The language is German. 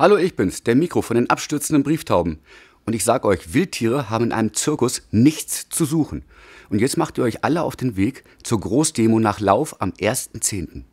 Hallo, ich bin's, der Mikro von den abstürzenden Brieftauben. Und ich sag euch, Wildtiere haben in einem Zirkus nichts zu suchen. Und jetzt macht ihr euch alle auf den Weg zur Großdemo nach Lauf am 1.10.